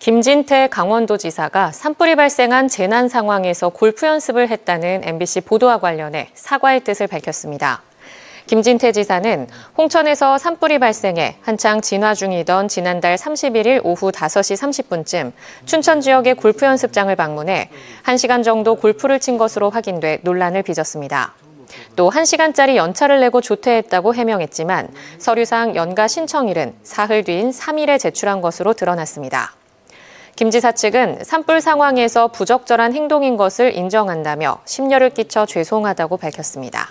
김진태 강원도지사가 산불이 발생한 재난 상황에서 골프 연습을 했다는 MBC 보도와 관련해 사과의 뜻을 밝혔습니다. 김진태 지사는 홍천에서 산불이 발생해 한창 진화 중이던 지난달 31일 오후 5시 30분쯤 춘천 지역의 골프 연습장을 방문해 1시간 정도 골프를 친 것으로 확인돼 논란을 빚었습니다. 또 1시간짜리 연차를 내고 조퇴했다고 해명했지만 서류상 연가 신청일은 사흘 뒤인 3일에 제출한 것으로 드러났습니다. 김 지사 측은 산불 상황에서 부적절한 행동인 것을 인정한다며 심려를 끼쳐 죄송하다고 밝혔습니다.